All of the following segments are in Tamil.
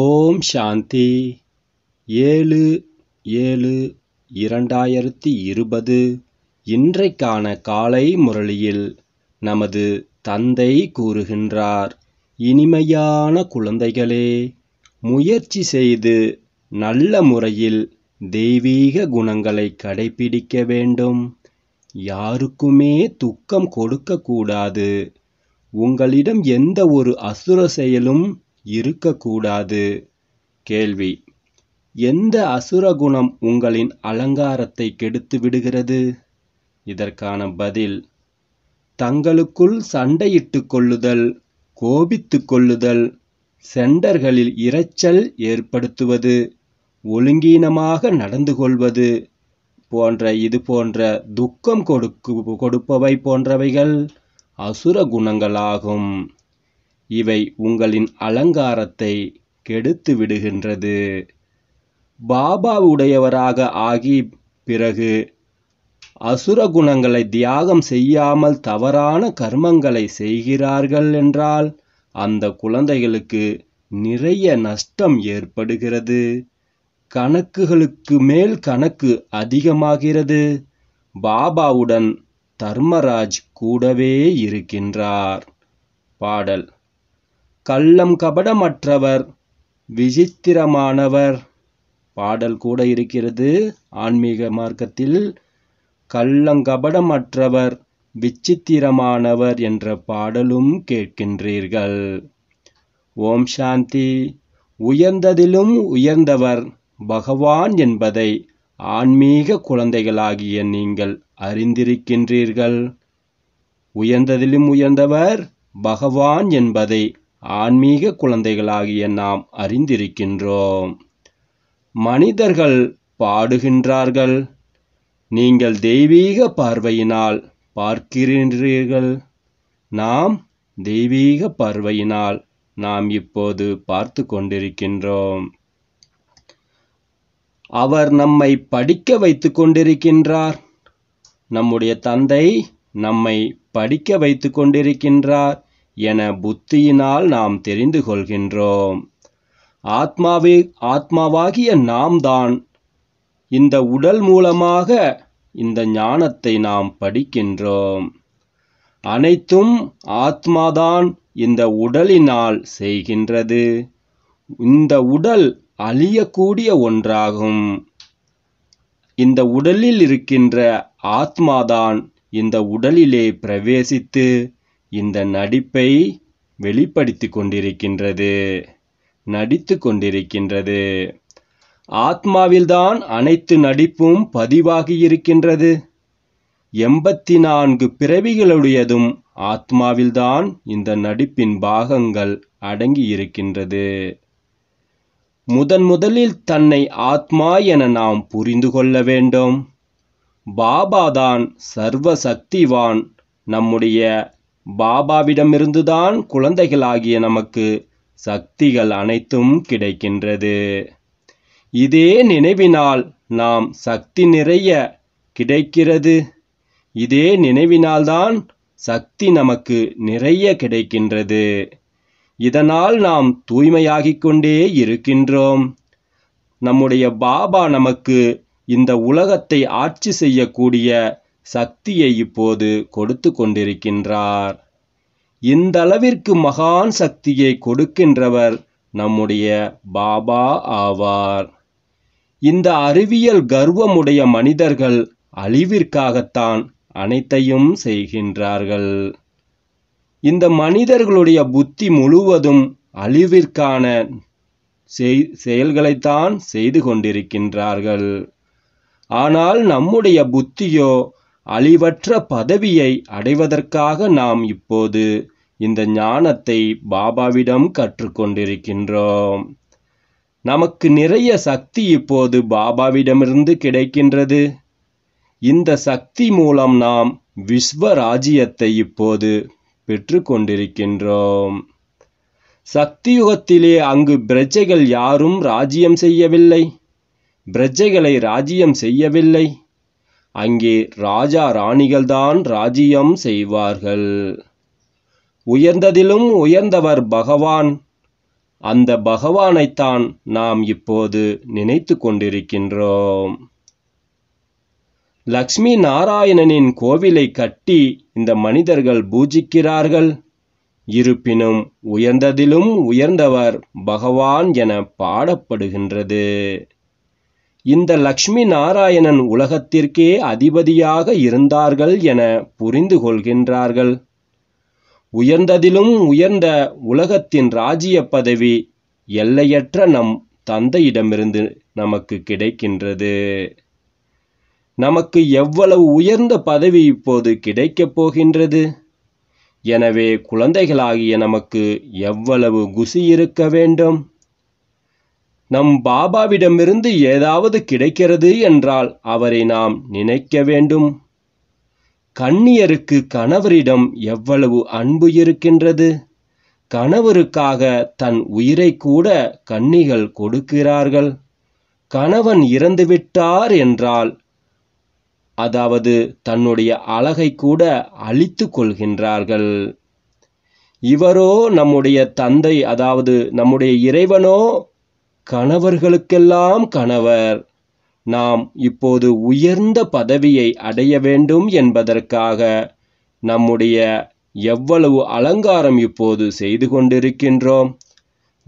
ஓம் சாந்தி ஏழு ஏழு இரண்டாயிரத்தி இருபது இன்றைக்கான காலை முரளியில் நமது தந்தை கூறுகின்றார் இனிமையான குழந்தைகளே முயற்சி செய்து நல்ல முறையில் தெய்வீக குணங்களை கடைபிடிக்க வேண்டும் யாருக்குமே துக்கம் கொடுக்கக்கூடாது உங்களிடம் எந்த ஒரு அசுர செயலும் இருக்கக்கூடாது கேள்வி எந்த அசுரகுணம் உங்களின் அலங்காரத்தை கெடுத்து விடுகிறது இதற்கான பதில் தங்களுக்குள் சண்டையிட்டு கொள்ளுதல் கோபித்து கொள்ளுதல் செண்டர்களில் இரைச்சல் ஏற்படுத்துவது ஒழுங்கீனமாக நடந்து கொள்வது போன்ற இது போன்ற துக்கம் கொடுக்கு கொடுப்பவை போன்றவைகள் அசுர குணங்களாகும் இவை உங்களின் அலங்காரத்தை கெடுத்து விடுகின்றது பாபாவுடையவராக ஆகி பிறகு அசுர குணங்களை தியாகம் செய்யாமல் தவறான கர்மங்களை செய்கிறார்கள் என்றால் அந்த குழந்தைகளுக்கு நிறைய நஷ்டம் ஏற்படுகிறது கணக்குகளுக்கு மேல் கணக்கு அதிகமாகிறது பாபாவுடன் தர்மராஜ் கூடவே இருக்கின்றார் பாடல் கள்ளம் கபடமற்றவர் விசித்திரமானவர் பாடல் கூட இருக்கிறது ஆன்மீக மார்க்கத்தில் கள்ளங்கபடமற்றவர் விசித்திரமானவர் என்ற பாடலும் கேட்கின்றீர்கள் ஓம் சாந்தி உயர்ந்ததிலும் உயர்ந்தவர் பகவான் என்பதை ஆன்மீக குழந்தைகளாகிய நீங்கள் அறிந்திருக்கின்றீர்கள் உயர்ந்ததிலும் உயர்ந்தவர் பகவான் என்பதை ஆன்மீக குழந்தைகளாகிய நாம் அறிந்திருக்கின்றோம் மனிதர்கள் பாடுகின்றார்கள் நீங்கள் தெய்வீக பார்வையினால் பார்க்கிறீர்கள் நாம் தெய்வீக பார்வையினால் நாம் இப்போது பார்த்து கொண்டிருக்கின்றோம் அவர் நம்மை படிக்க வைத்து கொண்டிருக்கின்றார் நம்முடைய தந்தை நம்மை படிக்க வைத்து கொண்டிருக்கின்றார் என புத்தியினால் நாம் தெரிந்து கொள்கின்றோம் ஆத்மாவே ஆத்மாவாகிய நாம் தான் இந்த உடல் மூலமாக இந்த ஞானத்தை நாம் படிக்கின்றோம் அனைத்தும் ஆத்மாதான் இந்த உடலினால் செய்கின்றது இந்த உடல் அழியக்கூடிய ஒன்றாகும் இந்த உடலில் இருக்கின்ற ஆத்மாதான் இந்த உடலிலே பிரவேசித்து இந்த நடிப்பை வெளிப்படுத்தி கொண்டிருக்கின்றது நடித்து கொண்டிருக்கின்றது ஆத்மாவில்தான் அனைத்து நடிப்பும் பதிவாகியிருக்கின்றது எண்பத்தி நான்கு பிறவிகளுடையதும் ஆத்மாவில்தான் இந்த நடிப்பின் பாகங்கள் அடங்கியிருக்கின்றது முதன் முதலில் தன்னை ஆத்மா என நாம் புரிந்து கொள்ள வேண்டும் பாபாதான் சர்வசக்திவான் நம்முடைய பாபாவிடமிருந்துதான் குழந்தைகளாகிய நமக்கு சக்திகள் அனைத்தும் கிடைக்கின்றது இதே நினைவினால் நாம் சக்தி நிறைய கிடைக்கிறது இதே நினைவினால்தான் சக்தி நமக்கு நிறைய கிடைக்கின்றது இதனால் நாம் தூய்மையாகிக் கொண்டே இருக்கின்றோம் நம்முடைய பாபா நமக்கு இந்த உலகத்தை ஆட்சி செய்யக்கூடிய சக்தியை இப்போது கொடுத்து கொண்டிருக்கின்றார் இந்தளவிற்கு மகான் சக்தியை கொடுக்கின்றவர் நம்முடைய பாபா ஆவார் இந்த அறிவியல் கர்வமுடைய மனிதர்கள் அழிவிற்காகத்தான் அனைத்தையும் செய்கின்றார்கள் இந்த மனிதர்களுடைய புத்தி முழுவதும் அழிவிற்கான செயல்களைத்தான் செய்து கொண்டிருக்கின்றார்கள் ஆனால் நம்முடைய புத்தியோ அழிவற்ற பதவியை அடைவதற்காக நாம் இப்போது இந்த ஞானத்தை பாபாவிடம் கற்றுக்கொண்டிருக்கின்றோம் நமக்கு நிறைய சக்தி இப்போது பாபாவிடமிருந்து கிடைக்கின்றது இந்த சக்தி மூலம் நாம் விஸ்வராஜ்யத்தை இப்போது பெற்று கொண்டிருக்கின்றோம் சக்தியுகத்திலே அங்கு பிரஜைகள் யாரும் ராஜ்யம் செய்யவில்லை பிரஜைகளை ராஜ்யம் செய்யவில்லை அங்கே ராஜா ராணிகள்தான் ராஜ்யம் செய்வார்கள் உயர்ந்ததிலும் உயர்ந்தவர் பகவான் அந்த பகவானைத்தான் நாம் இப்போது நினைத்து கொண்டிருக்கின்றோம் லக்ஷ்மி நாராயணனின் கோவிலை கட்டி இந்த மனிதர்கள் பூஜிக்கிறார்கள் இருப்பினும் உயர்ந்ததிலும் உயர்ந்தவர் பகவான் என பாடப்படுகின்றது இந்த லக்ஷ்மி நாராயணன் உலகத்திற்கே அதிபதியாக இருந்தார்கள் என புரிந்து கொள்கின்றார்கள் உயர்ந்ததிலும் உயர்ந்த உலகத்தின் ராஜ்ய பதவி எல்லையற்ற நம் தந்தையிடமிருந்து நமக்கு கிடைக்கின்றது நமக்கு எவ்வளவு உயர்ந்த பதவி இப்போது கிடைக்கப் போகின்றது எனவே குழந்தைகளாகிய நமக்கு எவ்வளவு குசி இருக்க வேண்டும் நம் பாபாவிடமிருந்து ஏதாவது கிடைக்கிறது என்றால் அவரை நாம் நினைக்க வேண்டும் கண்ணியருக்கு கணவரிடம் எவ்வளவு அன்பு இருக்கின்றது கணவருக்காக தன் உயிரை கூட கன்னிகள் கொடுக்கிறார்கள் கணவன் இறந்துவிட்டார் என்றால் அதாவது தன்னுடைய அழகை கூட அழித்து கொள்கின்றார்கள் இவரோ நம்முடைய தந்தை அதாவது நம்முடைய இறைவனோ கணவர்களுக்கெல்லாம் கணவர் நாம் இப்போது உயர்ந்த பதவியை அடைய வேண்டும் என்பதற்காக நம்முடைய எவ்வளவு அலங்காரம் இப்போது செய்து கொண்டிருக்கின்றோம்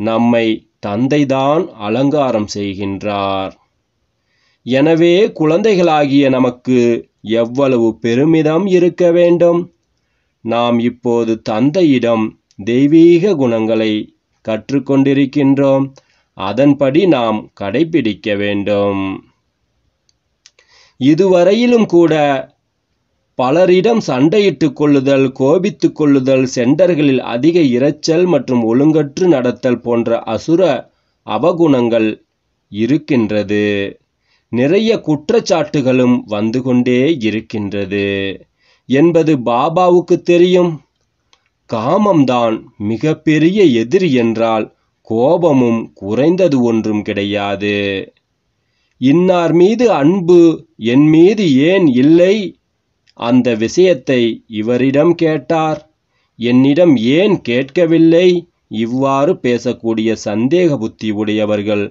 நம்மை தந்தைதான் அலங்காரம் செய்கின்றார் எனவே குழந்தைகளாகிய நமக்கு எவ்வளவு பெருமிதம் இருக்க வேண்டும் நாம் இப்போது தந்தையிடம் தெய்வீக குணங்களை கற்றுக்கொண்டிருக்கின்றோம் அதன்படி நாம் கடைபிடிக்க வேண்டும் இதுவரையிலும் கூட பலரிடம் சண்டையிட்டு கொள்ளுதல் கோபித்து கொள்ளுதல் சென்டர்களில் அதிக இரைச்சல் மற்றும் ஒழுங்கற்று நடத்தல் போன்ற அசுர அவகுணங்கள் இருக்கின்றது நிறைய குற்றச்சாட்டுகளும் வந்து கொண்டே இருக்கின்றது என்பது பாபாவுக்கு தெரியும் காமம்தான் மிகப்பெரிய எதிரி என்றால் கோபமும் குறைந்தது ஒன்றும் கிடையாது இன்னார் மீது அன்பு என் மீது ஏன் இல்லை அந்த விஷயத்தை இவரிடம் கேட்டார் என்னிடம் ஏன் கேட்கவில்லை இவ்வாறு பேசக்கூடிய சந்தேக புத்தி உடையவர்கள்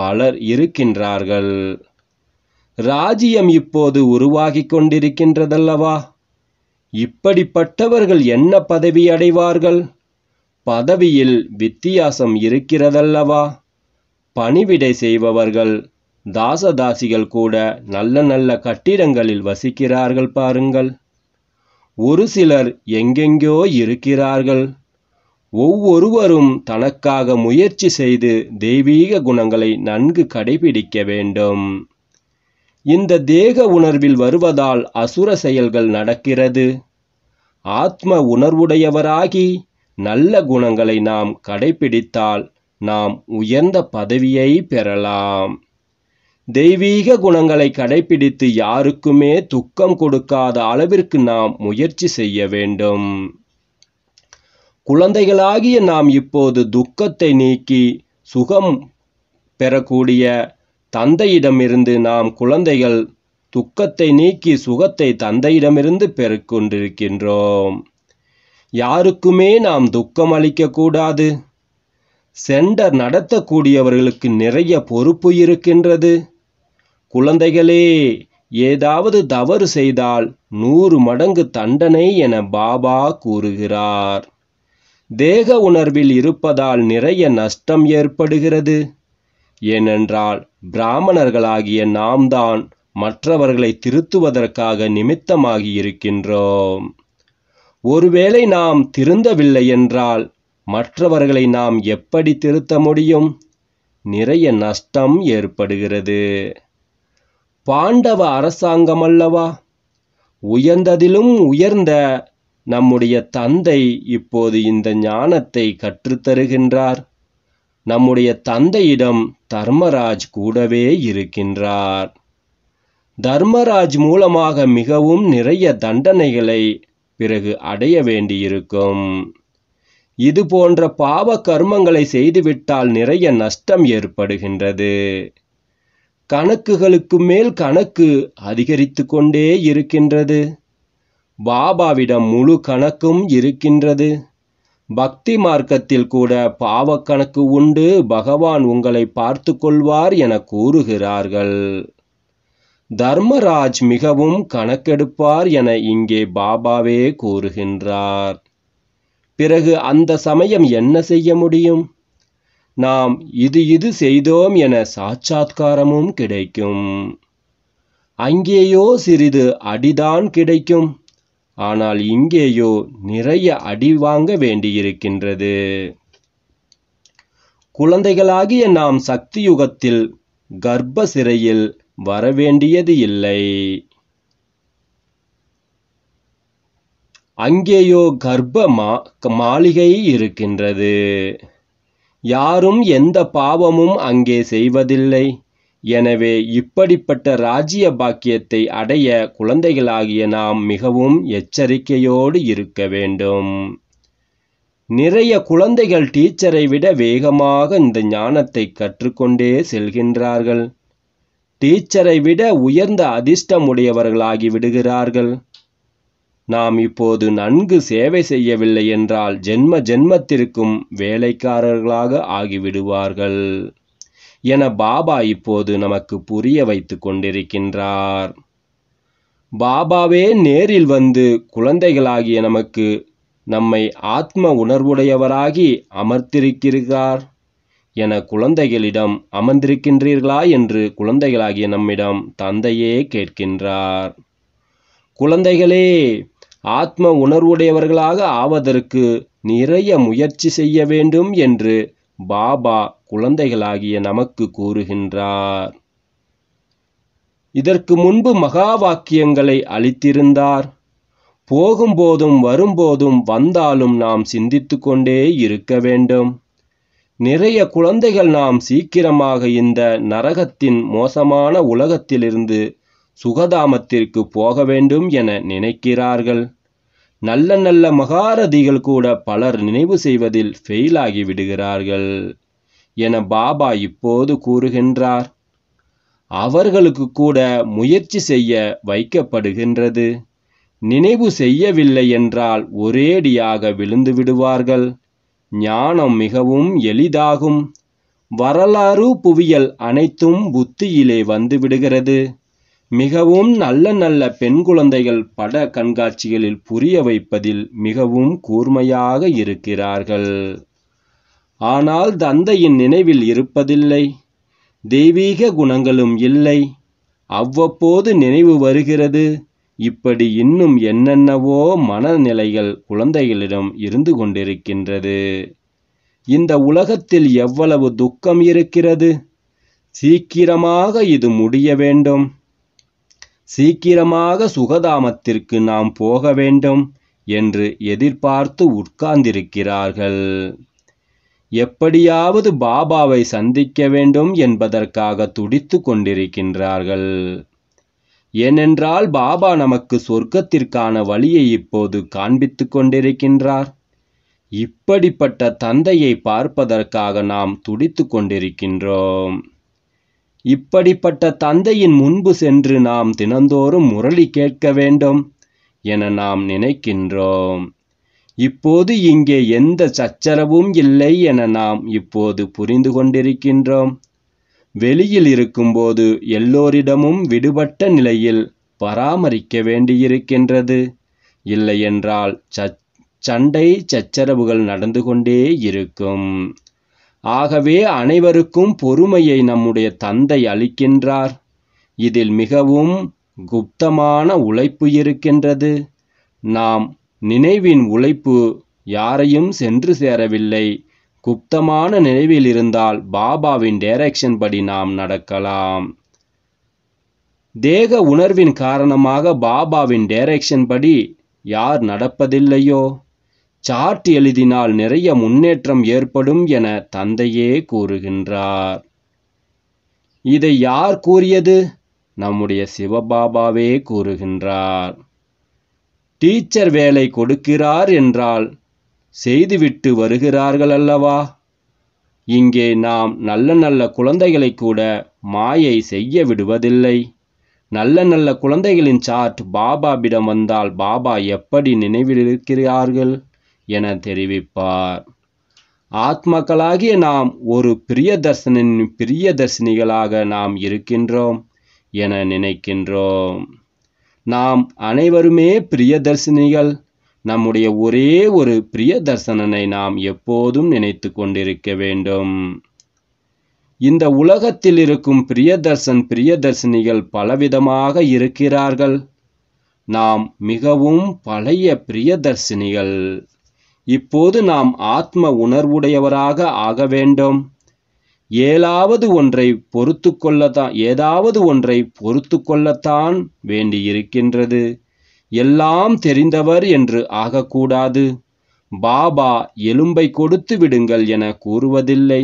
பலர் இருக்கின்றார்கள் ராஜ்யம் இப்போது உருவாகி கொண்டிருக்கின்றதல்லவா இப்படிப்பட்டவர்கள் என்ன பதவி அடைவார்கள் பதவியில் வித்தியாசம் இருக்கிறதல்லவா பணிவிடை செய்பவர்கள் தாசதாசிகள் கூட நல்ல நல்ல கட்டிடங்களில் வசிக்கிறார்கள் பாருங்கள் ஒரு சிலர் எங்கெங்கோ இருக்கிறார்கள் ஒவ்வொருவரும் தனக்காக முயற்சி செய்து தெய்வீக குணங்களை நன்கு கடைபிடிக்க வேண்டும் இந்த தேக உணர்வில் வருவதால் அசுர செயல்கள் நடக்கிறது ஆத்ம உணர்வுடையவராகி நல்ல குணங்களை நாம் கடைபிடித்தால் நாம் உயர்ந்த பதவியை பெறலாம் தெய்வீக குணங்களை கடைபிடித்து யாருக்குமே துக்கம் கொடுக்காத அளவிற்கு நாம் முயற்சி செய்ய வேண்டும் குழந்தைகளாகிய நாம் இப்போது துக்கத்தை நீக்கி சுகம் பெறக்கூடிய தந்தையிடமிருந்து நாம் குழந்தைகள் துக்கத்தை நீக்கி சுகத்தை தந்தையிடமிருந்து பெருக்கொண்டிருக்கின்றோம் யாருக்குமே நாம் துக்கம் அளிக்கக்கூடாது சென்டர் நடத்தக்கூடியவர்களுக்கு நிறைய பொறுப்பு இருக்கின்றது குழந்தைகளே ஏதாவது தவறு செய்தால் நூறு மடங்கு தண்டனை என பாபா கூறுகிறார் தேக உணர்வில் இருப்பதால் நிறைய நஷ்டம் ஏற்படுகிறது ஏனென்றால் பிராமணர்களாகிய நாம் தான் மற்றவர்களை திருத்துவதற்காக நிமித்தமாகி இருக்கின்றோம் ஒருவேளை நாம் திருந்தவில்லை என்றால் மற்றவர்களை நாம் எப்படி திருத்த முடியும் நிறைய நஷ்டம் ஏற்படுகிறது பாண்டவ அரசாங்கம் அல்லவா உயர்ந்ததிலும் உயர்ந்த நம்முடைய தந்தை இப்போது இந்த ஞானத்தை கற்றுத்தருகின்றார் நம்முடைய தந்தையிடம் தர்மராஜ் கூடவே இருக்கின்றார் தர்மராஜ் மூலமாக மிகவும் நிறைய தண்டனைகளை பிறகு அடைய வேண்டியிருக்கும் இது போன்ற பாவ கர்மங்களை செய்துவிட்டால் நிறைய நஷ்டம் ஏற்படுகின்றது கணக்குகளுக்கு மேல் கணக்கு அதிகரித்து கொண்டே இருக்கின்றது பாபாவிடம் முழு கணக்கும் இருக்கின்றது பக்தி மார்க்கத்தில் கூட பாவக்கணக்கு உண்டு பகவான் உங்களை பார்த்து கொள்வார் என கூறுகிறார்கள் தர்மராஜ் மிகவும் கணக்கெடுப்பார் என இங்கே பாபாவே கூறுகின்றார் பிறகு அந்த சமயம் என்ன செய்ய முடியும் நாம் இது இது செய்தோம் என சாட்சாத்காரமும் கிடைக்கும் அங்கேயோ சிறிது அடிதான் கிடைக்கும் ஆனால் இங்கேயோ நிறைய அடி வாங்க வேண்டியிருக்கின்றது குழந்தைகளாகிய நாம் சக்தியுகத்தில் கர்ப்ப சிறையில் வரவேண்டியது இல்லை அங்கேயோ கர்ப்ப மாளிகை இருக்கின்றது யாரும் எந்த பாவமும் அங்கே செய்வதில்லை எனவே இப்படிப்பட்ட ராஜ்ய பாக்கியத்தை அடைய குழந்தைகளாகிய நாம் மிகவும் எச்சரிக்கையோடு இருக்க வேண்டும் நிறைய குழந்தைகள் டீச்சரை விட வேகமாக இந்த ஞானத்தை கற்றுக்கொண்டே செல்கின்றார்கள் டீச்சரை விட உயர்ந்த அதிர்ஷ்டமுடையவர்களாகி விடுகிறார்கள் நாம் இப்போது நன்கு சேவை செய்யவில்லை என்றால் ஜென்ம ஜென்மத்திற்கும் வேலைக்காரர்களாக ஆகிவிடுவார்கள் என பாபா இப்போது நமக்கு புரிய வைத்துக் கொண்டிருக்கின்றார் பாபாவே நேரில் வந்து குழந்தைகளாகிய நமக்கு நம்மை ஆத்ம உணர்வுடையவராகி அமர்த்திருக்கிறார் என குழந்தைகளிடம் அமர்ந்திருக்கின்றீர்களா என்று குழந்தைகளாகிய நம்மிடம் தந்தையே கேட்கின்றார் குழந்தைகளே ஆத்ம உணர்வுடையவர்களாக ஆவதற்கு நிறைய முயற்சி செய்ய வேண்டும் என்று பாபா குழந்தைகளாகிய நமக்கு கூறுகின்றார் இதற்கு முன்பு மகா வாக்கியங்களை அளித்திருந்தார் போகும்போதும் வரும்போதும் வந்தாலும் நாம் சிந்தித்து கொண்டே இருக்க வேண்டும் நிறைய குழந்தைகள் நாம் சீக்கிரமாக இந்த நரகத்தின் மோசமான உலகத்திலிருந்து சுகதாமத்திற்கு போக வேண்டும் என நினைக்கிறார்கள் நல்ல நல்ல மகாரதிகள் கூட பலர் நினைவு செய்வதில் ஃபெயிலாகி விடுகிறார்கள் என பாபா இப்போது கூறுகின்றார் அவர்களுக்கு கூட முயற்சி செய்ய வைக்கப்படுகின்றது நினைவு செய்யவில்லை என்றால் ஒரேடியாக விழுந்து விடுவார்கள் ஞானம் மிகவும் எளிதாகும் வரலாறு புவியல் அனைத்தும் புத்தியிலே வந்துவிடுகிறது மிகவும் நல்ல நல்ல பெண் குழந்தைகள் பட கண்காட்சிகளில் புரிய வைப்பதில் மிகவும் கூர்மையாக இருக்கிறார்கள் ஆனால் தந்தையின் நினைவில் இருப்பதில்லை தெய்வீக குணங்களும் இல்லை அவ்வப்போது நினைவு வருகிறது இப்படி இன்னும் என்னென்னவோ மனநிலைகள் குழந்தைகளிடம் இருந்து கொண்டிருக்கின்றது இந்த உலகத்தில் எவ்வளவு துக்கம் இருக்கிறது சீக்கிரமாக இது முடிய வேண்டும் சீக்கிரமாக சுகதாமத்திற்கு நாம் போக வேண்டும் என்று எதிர்பார்த்து உட்கார்ந்திருக்கிறார்கள் எப்படியாவது பாபாவை சந்திக்க வேண்டும் என்பதற்காக துடித்து கொண்டிருக்கின்றார்கள் ஏனென்றால் பாபா நமக்கு சொர்க்கத்திற்கான வழியை இப்போது காண்பித்து கொண்டிருக்கின்றார் இப்படிப்பட்ட தந்தையை பார்ப்பதற்காக நாம் துடித்து கொண்டிருக்கின்றோம் இப்படிப்பட்ட தந்தையின் முன்பு சென்று நாம் தினந்தோறும் முரளி கேட்க வேண்டும் என நாம் நினைக்கின்றோம் இப்போது இங்கே எந்த சச்சரவும் இல்லை என நாம் இப்போது புரிந்து கொண்டிருக்கின்றோம் வெளியில் இருக்கும்போது எல்லோரிடமும் விடுபட்ட நிலையில் பராமரிக்க வேண்டியிருக்கின்றது இல்லையென்றால் சண்டை சச்சரவுகள் நடந்து கொண்டே இருக்கும் ஆகவே அனைவருக்கும் பொறுமையை நம்முடைய தந்தை அளிக்கின்றார் இதில் மிகவும் குப்தமான உழைப்பு இருக்கின்றது நாம் நினைவின் உழைப்பு யாரையும் சென்று சேரவில்லை குப்தமான நினைவில் இருந்தால் பாபாவின் டைரக்ஷன் படி நாம் நடக்கலாம் தேக உணர்வின் காரணமாக பாபாவின் டைரக்ஷன் படி யார் நடப்பதில்லையோ சார்ட் எழுதினால் நிறைய முன்னேற்றம் ஏற்படும் என தந்தையே கூறுகின்றார் இதை யார் கூறியது நம்முடைய சிவபாபாவே கூறுகின்றார் டீச்சர் வேலை கொடுக்கிறார் என்றால் செய்துவிட்டு வருகிறார்கள் அல்லவா இங்கே நாம் நல்ல நல்ல குழந்தைகளை கூட மாயை செய்ய விடுவதில்லை நல்ல நல்ல குழந்தைகளின் சாட் பாபாவிடம் வந்தால் பாபா எப்படி நினைவில் இருக்கிறார்கள் என தெரிவிப்பார் ஆத்மக்களாகிய நாம் ஒரு பிரிய தர்சினிகளாக நாம் இருக்கின்றோம் என நினைக்கின்றோம் நாம் அனைவருமே தர்சினிகள் நம்முடைய ஒரே ஒரு பிரிய தர்சனனை நாம் எப்போதும் நினைத்து கொண்டிருக்க வேண்டும் இந்த உலகத்தில் இருக்கும் பிரியதர்சன் பிரியதர்சினிகள் பலவிதமாக இருக்கிறார்கள் நாம் மிகவும் பழைய பிரியதர்சினிகள் இப்போது நாம் ஆத்ம உணர்வுடையவராக ஆக வேண்டும் ஏழாவது ஒன்றை பொறுத்து கொள்ளத்தான் ஏதாவது ஒன்றை பொறுத்து கொள்ளத்தான் வேண்டியிருக்கின்றது எல்லாம் தெரிந்தவர் என்று ஆகக்கூடாது பாபா எலும்பை கொடுத்து விடுங்கள் என கூறுவதில்லை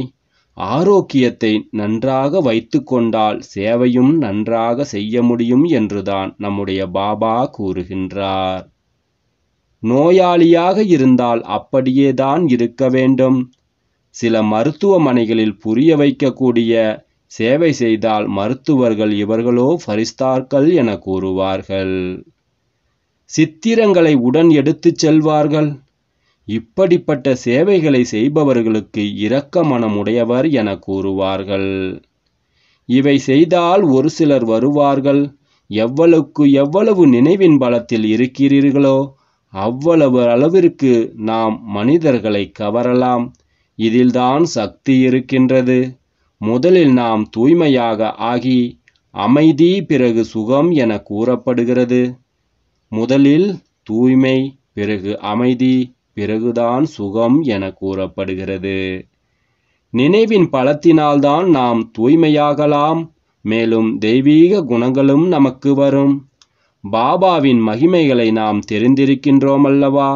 ஆரோக்கியத்தை நன்றாக வைத்து கொண்டால் சேவையும் நன்றாக செய்ய முடியும் என்றுதான் நம்முடைய பாபா கூறுகின்றார் நோயாளியாக இருந்தால் அப்படியேதான் இருக்க வேண்டும் சில மருத்துவமனைகளில் புரிய வைக்கக்கூடிய சேவை செய்தால் மருத்துவர்கள் இவர்களோ ஃபரிஸ்தார்கள் என கூறுவார்கள் சித்திரங்களை உடன் எடுத்துச் செல்வார்கள் இப்படிப்பட்ட சேவைகளை செய்பவர்களுக்கு இரக்க மனமுடையவர் என கூறுவார்கள் இவை செய்தால் ஒரு சிலர் வருவார்கள் எவ்வளவுக்கு எவ்வளவு நினைவின் பலத்தில் இருக்கிறீர்களோ அவ்வளவு அளவிற்கு நாம் மனிதர்களை கவரலாம் இதில்தான் சக்தி இருக்கின்றது முதலில் நாம் தூய்மையாக ஆகி அமைதி பிறகு சுகம் என கூறப்படுகிறது முதலில் தூய்மை பிறகு அமைதி பிறகுதான் சுகம் என கூறப்படுகிறது நினைவின் பலத்தினால்தான் நாம் தூய்மையாகலாம் மேலும் தெய்வீக குணங்களும் நமக்கு வரும் பாபாவின் மகிமைகளை நாம் தெரிந்திருக்கின்றோம் அல்லவா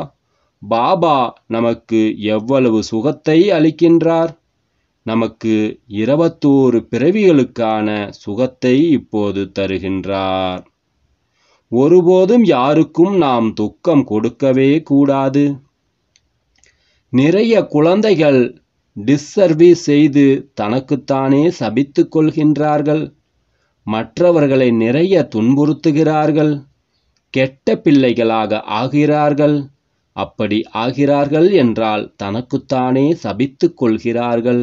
பாபா நமக்கு எவ்வளவு சுகத்தை அளிக்கின்றார் நமக்கு இருபத்தோரு பிறவிகளுக்கான சுகத்தை இப்போது தருகின்றார் ஒருபோதும் யாருக்கும் நாம் துக்கம் கொடுக்கவே கூடாது நிறைய குழந்தைகள் டிஸ்சர்வீஸ் செய்து தனக்குத்தானே சபித்து கொள்கின்றார்கள் மற்றவர்களை நிறைய துன்புறுத்துகிறார்கள் கெட்ட பிள்ளைகளாக ஆகிறார்கள் அப்படி ஆகிறார்கள் என்றால் தனக்குத்தானே சபித்து கொள்கிறார்கள்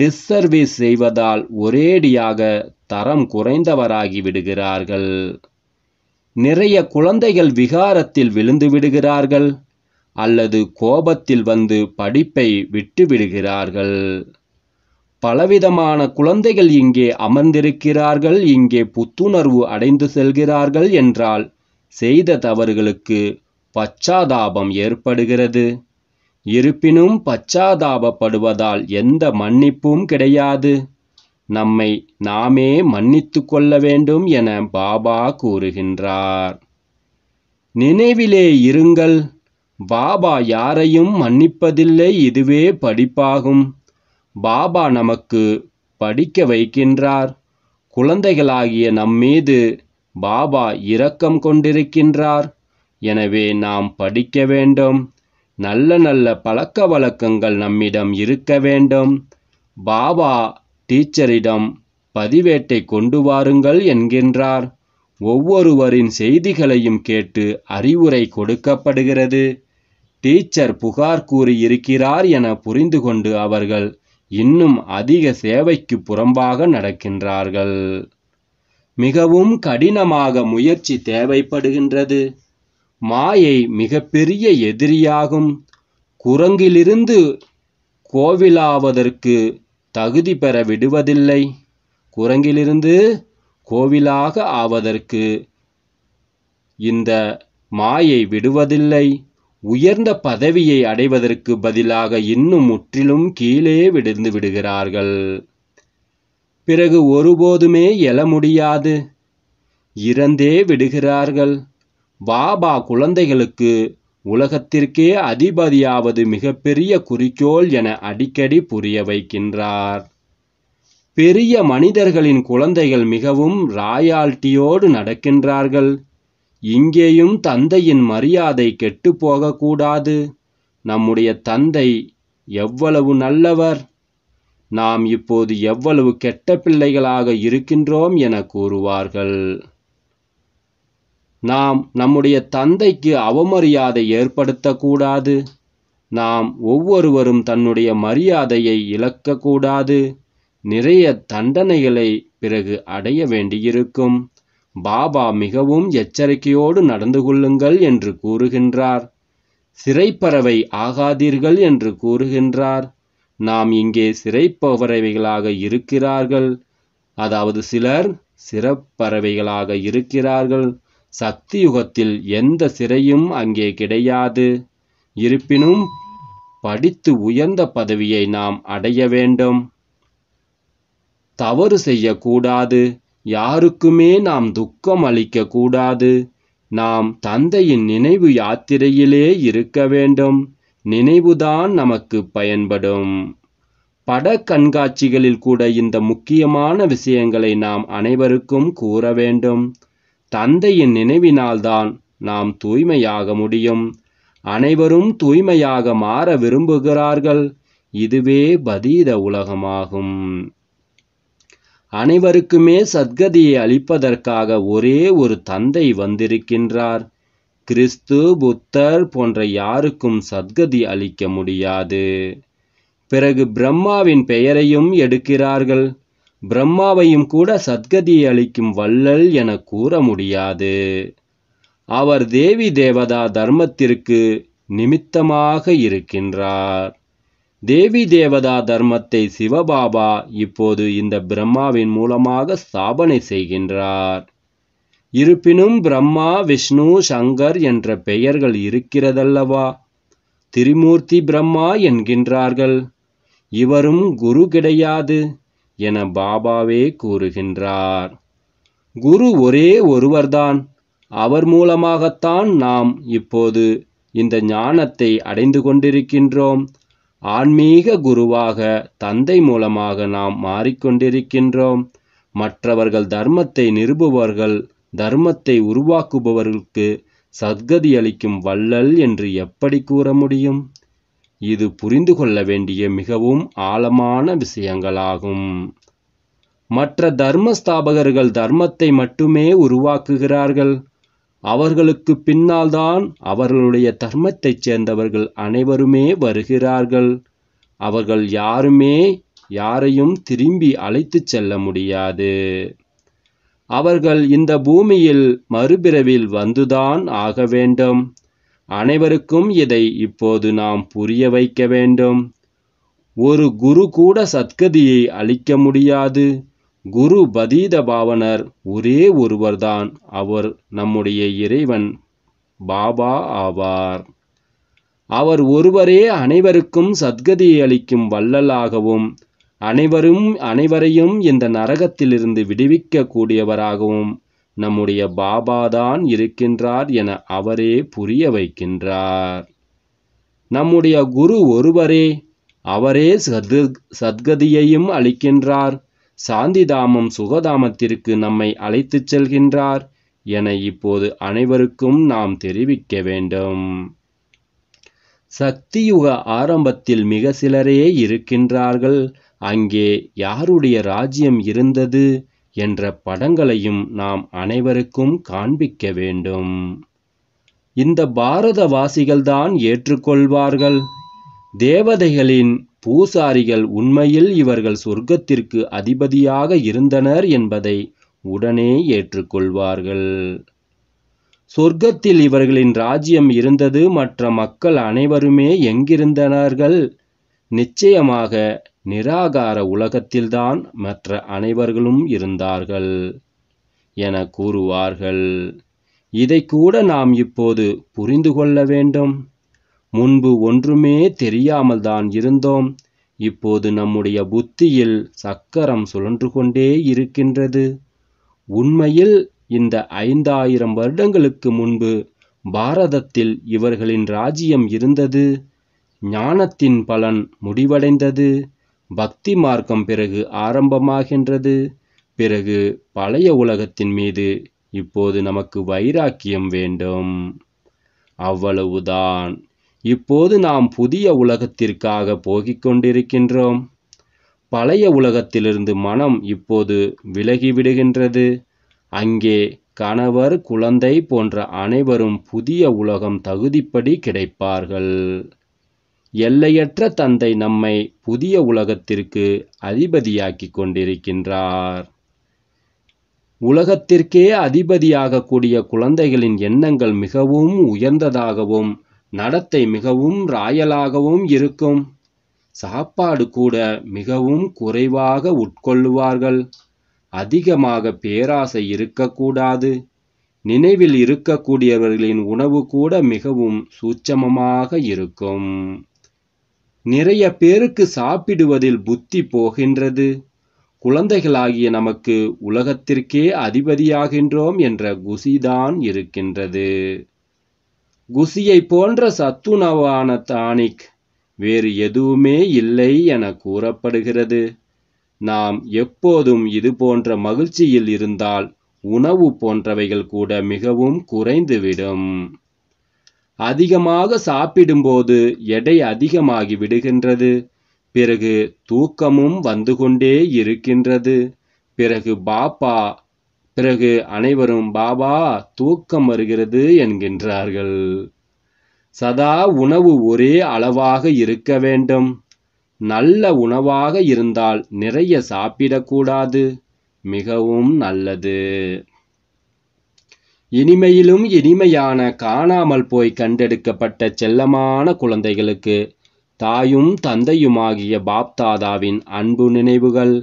டிஸ்சர்வீஸ் செய்வதால் ஒரேடியாக தரம் குறைந்தவராகி விடுகிறார்கள் நிறைய குழந்தைகள் விகாரத்தில் விழுந்து விடுகிறார்கள் அல்லது கோபத்தில் வந்து படிப்பை விட்டுவிடுகிறார்கள் பலவிதமான குழந்தைகள் இங்கே அமர்ந்திருக்கிறார்கள் இங்கே புத்துணர்வு அடைந்து செல்கிறார்கள் என்றால் செய்த தவறுகளுக்கு பச்சாதாபம் ஏற்படுகிறது இருப்பினும் பச்சாதாபப்படுவதால் எந்த மன்னிப்பும் கிடையாது நம்மை நாமே மன்னித்து கொள்ள வேண்டும் என பாபா கூறுகின்றார் நினைவிலே இருங்கள் பாபா யாரையும் மன்னிப்பதில்லை இதுவே படிப்பாகும் பாபா நமக்கு படிக்க வைக்கின்றார் குழந்தைகளாகிய நம்மீது பாபா இரக்கம் கொண்டிருக்கின்றார் எனவே நாம் படிக்க வேண்டும் நல்ல நல்ல பழக்க வழக்கங்கள் நம்மிடம் இருக்க வேண்டும் பாபா டீச்சரிடம் பதிவேட்டை கொண்டு வாருங்கள் என்கின்றார் ஒவ்வொருவரின் செய்திகளையும் கேட்டு அறிவுரை கொடுக்கப்படுகிறது டீச்சர் புகார் கூறியிருக்கிறார் என புரிந்து கொண்டு அவர்கள் இன்னும் அதிக சேவைக்கு புறம்பாக நடக்கின்றார்கள் மிகவும் கடினமாக முயற்சி தேவைப்படுகின்றது மாயை மிகப்பெரிய எதிரியாகும் குரங்கிலிருந்து கோவிலாவதற்கு தகுதி பெற விடுவதில்லை குரங்கிலிருந்து கோவிலாக ஆவதற்கு இந்த மாயை விடுவதில்லை உயர்ந்த பதவியை அடைவதற்கு பதிலாக இன்னும் முற்றிலும் கீழே விடுந்து விடுகிறார்கள் பிறகு ஒருபோதுமே எழ முடியாது இறந்தே விடுகிறார்கள் பாபா குழந்தைகளுக்கு உலகத்திற்கே அதிபதியாவது மிகப்பெரிய குறிக்கோள் என அடிக்கடி புரிய வைக்கின்றார் பெரிய மனிதர்களின் குழந்தைகள் மிகவும் ராயால்ட்டியோடு நடக்கின்றார்கள் இங்கேயும் தந்தையின் மரியாதை கெட்டு போகக்கூடாது நம்முடைய தந்தை எவ்வளவு நல்லவர் நாம் இப்போது எவ்வளவு கெட்ட பிள்ளைகளாக இருக்கின்றோம் என கூறுவார்கள் நாம் நம்முடைய தந்தைக்கு அவமரியாதை ஏற்படுத்தக்கூடாது நாம் ஒவ்வொருவரும் தன்னுடைய மரியாதையை இழக்கக்கூடாது நிறைய தண்டனைகளை பிறகு அடைய வேண்டியிருக்கும் பாபா மிகவும் எச்சரிக்கையோடு நடந்து கொள்ளுங்கள் என்று கூறுகின்றார் சிறைப்பறவை ஆகாதீர்கள் என்று கூறுகின்றார் நாம் இங்கே சிறைப்பறவைகளாக இருக்கிறார்கள் அதாவது சிலர் சிறப்பறவைகளாக இருக்கிறார்கள் சத்தியுகத்தில் எந்த சிறையும் அங்கே கிடையாது இருப்பினும் படித்து உயர்ந்த பதவியை நாம் அடைய வேண்டும் தவறு செய்யக்கூடாது யாருக்குமே நாம் துக்கம் அளிக்கக்கூடாது நாம் தந்தையின் நினைவு யாத்திரையிலே இருக்க வேண்டும் நினைவுதான் நமக்கு பயன்படும் பட கண்காட்சிகளில் கூட இந்த முக்கியமான விஷயங்களை நாம் அனைவருக்கும் கூற வேண்டும் தந்தையின் நினைவினால்தான் நாம் தூய்மையாக முடியும் அனைவரும் தூய்மையாக மாற விரும்புகிறார்கள் இதுவே பதீத உலகமாகும் அனைவருக்குமே சத்கதியை அளிப்பதற்காக ஒரே ஒரு தந்தை வந்திருக்கின்றார் கிறிஸ்து புத்தர் போன்ற யாருக்கும் சத்கதி அளிக்க முடியாது பிறகு பிரம்மாவின் பெயரையும் எடுக்கிறார்கள் பிரம்மாவையும் கூட சத்கதி அளிக்கும் வள்ளல் என கூற முடியாது அவர் தேவி தேவதா தர்மத்திற்கு நிமித்தமாக இருக்கின்றார் தேவி தேவதா தர்மத்தை சிவபாபா இப்போது இந்த பிரம்மாவின் மூலமாக ஸ்தாபனை செய்கின்றார் இருப்பினும் பிரம்மா விஷ்ணு சங்கர் என்ற பெயர்கள் இருக்கிறதல்லவா திரிமூர்த்தி பிரம்மா என்கின்றார்கள் இவரும் குரு கிடையாது என பாபாவே கூறுகின்றார் குரு ஒரே ஒருவர்தான் அவர் மூலமாகத்தான் நாம் இப்போது இந்த ஞானத்தை அடைந்து கொண்டிருக்கின்றோம் ஆன்மீக குருவாக தந்தை மூலமாக நாம் மாறிக்கொண்டிருக்கின்றோம் மற்றவர்கள் தர்மத்தை நிறுபவர்கள் தர்மத்தை உருவாக்குபவர்களுக்கு சத்கதி அளிக்கும் வள்ளல் என்று எப்படி கூற முடியும் இது புரிந்து கொள்ள வேண்டிய மிகவும் ஆழமான விஷயங்களாகும் மற்ற தர்மஸ்தாபகர்கள் தர்மத்தை மட்டுமே உருவாக்குகிறார்கள் அவர்களுக்கு பின்னால்தான் அவர்களுடைய தர்மத்தைச் சேர்ந்தவர்கள் அனைவருமே வருகிறார்கள் அவர்கள் யாருமே யாரையும் திரும்பி அழைத்துச் செல்ல முடியாது அவர்கள் இந்த பூமியில் மறுபிறவில் வந்துதான் ஆக வேண்டும் அனைவருக்கும் இதை இப்போது நாம் புரிய வைக்க வேண்டும் ஒரு குரு கூட சத்கதியை அளிக்க முடியாது குரு பதீத பாவனர் ஒரே ஒருவர்தான் அவர் நம்முடைய இறைவன் பாபா ஆவார் அவர் ஒருவரே அனைவருக்கும் சத்கதியை அளிக்கும் வள்ளலாகவும் அனைவரும் அனைவரையும் இந்த நரகத்திலிருந்து விடுவிக்க கூடியவராகவும் நம்முடைய பாபாதான் இருக்கின்றார் என அவரே புரிய வைக்கின்றார் நம்முடைய குரு ஒருவரே அவரே சது சத்கதியையும் அளிக்கின்றார் சாந்திதாமம் சுகதாமத்திற்கு நம்மை அழைத்துச் செல்கின்றார் என இப்போது அனைவருக்கும் நாம் தெரிவிக்க வேண்டும் சக்தியுக ஆரம்பத்தில் மிக சிலரே இருக்கின்றார்கள் அங்கே யாருடைய ராஜ்யம் இருந்தது என்ற படங்களையும் நாம் அனைவருக்கும் காண்பிக்க வேண்டும் இந்த பாரதவாசிகள்தான் ஏற்றுக்கொள்வார்கள் தேவதைகளின் பூசாரிகள் உண்மையில் இவர்கள் சொர்க்கத்திற்கு அதிபதியாக இருந்தனர் என்பதை உடனே ஏற்றுக்கொள்வார்கள் சொர்க்கத்தில் இவர்களின் ராஜ்யம் இருந்தது மற்ற மக்கள் அனைவருமே எங்கிருந்தனர்கள் நிச்சயமாக நிராகார உலகத்தில்தான் மற்ற அனைவர்களும் இருந்தார்கள் என கூறுவார்கள் இதை கூட நாம் இப்போது புரிந்து கொள்ள வேண்டும் முன்பு ஒன்றுமே தெரியாமல் தான் இருந்தோம் இப்போது நம்முடைய புத்தியில் சக்கரம் சுழன்று கொண்டே இருக்கின்றது உண்மையில் இந்த ஐந்தாயிரம் வருடங்களுக்கு முன்பு பாரதத்தில் இவர்களின் ராஜ்யம் இருந்தது ஞானத்தின் பலன் முடிவடைந்தது பக்தி மார்க்கம் பிறகு ஆரம்பமாகின்றது பிறகு பழைய உலகத்தின் மீது இப்போது நமக்கு வைராக்கியம் வேண்டும் அவ்வளவுதான் இப்போது நாம் புதிய உலகத்திற்காக போகிக் கொண்டிருக்கின்றோம் பழைய உலகத்திலிருந்து மனம் இப்போது விலகிவிடுகின்றது அங்கே கணவர் குழந்தை போன்ற அனைவரும் புதிய உலகம் தகுதிப்படி கிடைப்பார்கள் எல்லையற்ற தந்தை நம்மை புதிய உலகத்திற்கு அதிபதியாக்கி கொண்டிருக்கின்றார் உலகத்திற்கே அதிபதியாகக்கூடிய குழந்தைகளின் எண்ணங்கள் மிகவும் உயர்ந்ததாகவும் நடத்தை மிகவும் ராயலாகவும் இருக்கும் சாப்பாடு கூட மிகவும் குறைவாக உட்கொள்ளுவார்கள் அதிகமாக பேராசை இருக்கக்கூடாது நினைவில் இருக்கக்கூடியவர்களின் உணவு கூட மிகவும் சூட்சமமாக இருக்கும் நிறைய பேருக்கு சாப்பிடுவதில் புத்தி போகின்றது குழந்தைகளாகிய நமக்கு உலகத்திற்கே அதிபதியாகின்றோம் என்ற குசிதான் இருக்கின்றது குசியை போன்ற சத்துணவான தானிக் வேறு எதுவுமே இல்லை என கூறப்படுகிறது நாம் எப்போதும் இது போன்ற மகிழ்ச்சியில் இருந்தால் உணவு போன்றவைகள் கூட மிகவும் குறைந்துவிடும் அதிகமாக சாப்பிடும்போது எடை அதிகமாகி விடுகின்றது பிறகு தூக்கமும் வந்து கொண்டே இருக்கின்றது பிறகு பாப்பா பிறகு அனைவரும் பாபா தூக்கம் வருகிறது என்கின்றார்கள் சதா உணவு ஒரே அளவாக இருக்க வேண்டும் நல்ல உணவாக இருந்தால் நிறைய சாப்பிடக்கூடாது மிகவும் நல்லது இனிமையிலும் இனிமையான காணாமல் போய் கண்டெடுக்கப்பட்ட செல்லமான குழந்தைகளுக்கு தாயும் தந்தையுமாகிய பாப்தாதாவின் அன்பு நினைவுகள்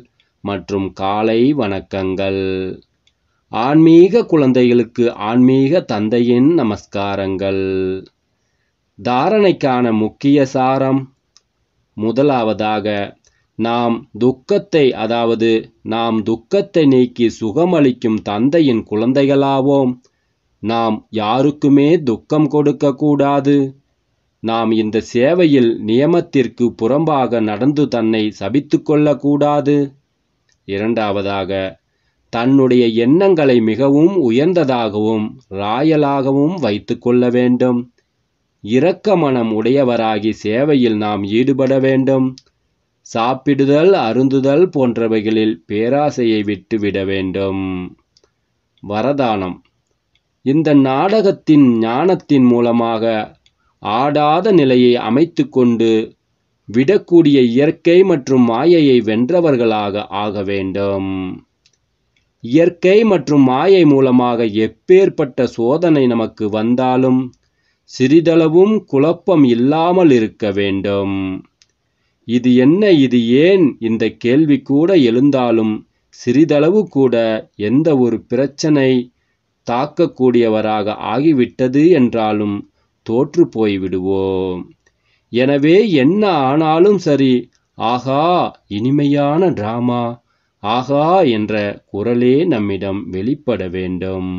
மற்றும் காலை வணக்கங்கள் ஆன்மீக குழந்தைகளுக்கு ஆன்மீக தந்தையின் நமஸ்காரங்கள் தாரணைக்கான முக்கிய சாரம் முதலாவதாக நாம் துக்கத்தை அதாவது நாம் துக்கத்தை நீக்கி சுகமளிக்கும் தந்தையின் குழந்தைகளாவோம் நாம் யாருக்குமே துக்கம் கொடுக்கக்கூடாது நாம் இந்த சேவையில் நியமத்திற்கு புறம்பாக நடந்து தன்னை சபித்து கொள்ளக்கூடாது இரண்டாவதாக தன்னுடைய எண்ணங்களை மிகவும் உயர்ந்ததாகவும் ராயலாகவும் வைத்து கொள்ள வேண்டும் இரக்க மனம் உடையவராகி சேவையில் நாம் ஈடுபட வேண்டும் சாப்பிடுதல் அருந்துதல் போன்றவைகளில் பேராசையை விட்டுவிட வேண்டும் வரதானம் இந்த நாடகத்தின் ஞானத்தின் மூலமாக ஆடாத நிலையை அமைத்து கொண்டு விடக்கூடிய இயற்கை மற்றும் மாயையை வென்றவர்களாக ஆக வேண்டும் இயற்கை மற்றும் மாயை மூலமாக எப்பேற்பட்ட சோதனை நமக்கு வந்தாலும் சிறிதளவும் குழப்பம் இல்லாமல் இருக்க வேண்டும் இது என்ன இது ஏன் இந்த கேள்வி கூட எழுந்தாலும் சிறிதளவு கூட எந்த ஒரு பிரச்சனை தாக்கக்கூடியவராக ஆகிவிட்டது என்றாலும் தோற்று போய்விடுவோம் எனவே என்ன ஆனாலும் சரி ஆகா இனிமையான டிராமா ஆகா என்ற குரலே நம்மிடம் வெளிப்பட வேண்டும்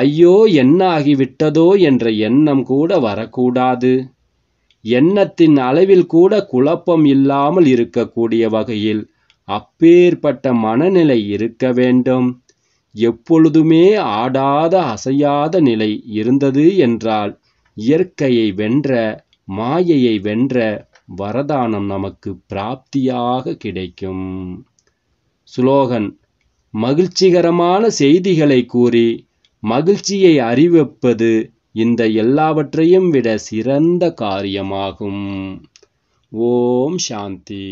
ஐயோ என்ன ஆகிவிட்டதோ என்ற எண்ணம் கூட வரக்கூடாது எண்ணத்தின் அளவில் கூட குழப்பம் இல்லாமல் இருக்கக்கூடிய வகையில் அப்பேற்பட்ட மனநிலை இருக்க வேண்டும் எப்பொழுதுமே ஆடாத அசையாத நிலை இருந்தது என்றால் இயற்கையை வென்ற மாயையை வென்ற வரதானம் நமக்கு பிராப்தியாக கிடைக்கும் சுலோகன் மகிழ்ச்சிகரமான செய்திகளை கூறி மகிழ்ச்சியை அறிவிப்பது இந்த எல்லாவற்றையும் விட சிறந்த காரியமாகும் ஓம் சாந்தி